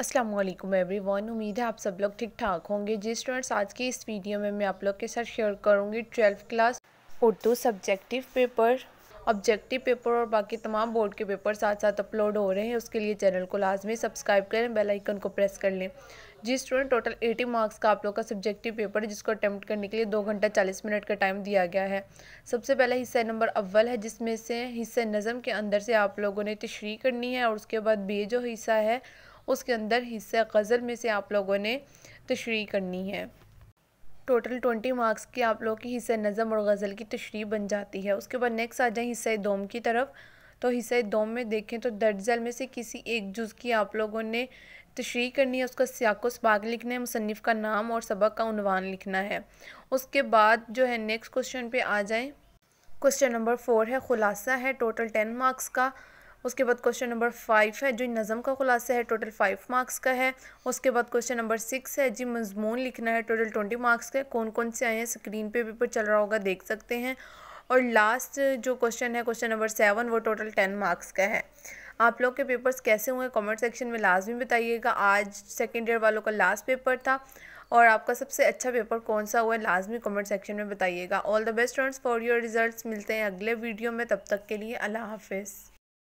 अस्सलाम वालेकुम एवरीवन उम्मीद है आप सब लोग ठीक ठाक होंगे जी स्टूडेंट्स आज की इस वीडियो में मैं आप लोग के साथ शेयर करूंगी twelfth class Urdu subjective paper objective paper और बाकी तमाम बोर्ड के पेपर साथ साथ अपलोड हो रहे हैं उसके लिए चैनल को लाजमी सब्सक्राइब करें बेल आइकन को प्रेस कर लें जी स्टूडेंट टोटल 80 मार्क्स का आप लोग का सब्जेक्टिव पेपर है जिसको अटैम्प्ट करने के लिए दो घंटा चालीस मिनट का टाइम दिया गया है सबसे पहला हिस्सा नंबर अव्वल है जिसमें से हिस्से नज़म के अंदर से आप लोगों ने तशरी करनी है और उसके बाद बे जो हिस्सा है उसके अंदर हिस्सा गज़ल में से आप लोगों ने तशरी करनी है टोटल ट्वेंटी मार्क्स की आप लोगों की हिस्से नज़म और गज़ल की तशरी बन जाती है उसके बाद नेक्स्ट आ जाए हिस्से दोम की तरफ तो हिस्से दोम में देखें तो दर्जल में से किसी एक जुज़ की आप लोगों ने तशरी करनी है उसका सियाको सबाक लिखना है मुसनफ़ का नाम और सबक का उनवान लिखना है उसके बाद जो है नेक्स्ट क्वेश्चन पे आ जाएं क्वेश्चन नंबर फोर है ख़ुलासा है टोटल टेन मार्क्स का उसके बाद क्वेश्चन नंबर फाइव है जो नज़म का खुलासा है टोटल फाइव मार्क्स का है उसके बाद क्वेश्चन नंबर सिक्स है जी मजमून लिखना है टोटल ट्वेंटी मार्क्स का कौन कौन से आए हैं स्क्रीन पे पेपर चल रहा होगा देख सकते हैं और लास्ट जो क्वेश्चन है क्वेश्चन नंबर सेवन वो टोटल टेन मार्क्स का है आप लोग के पेपर्स कैसे हुए कमेंट सेक्शन में लाजमी बताइएगा आज सेकेंड ईयर वालों का लास्ट पेपर था और आपका सबसे अच्छा पेपर कौन सा हुआ है लाजमी कमेंट सेक्शन में बताइएगा all the best friends for your results मिलते हैं अगले वीडियो में तब तक के लिए अल्लाह हाफिज़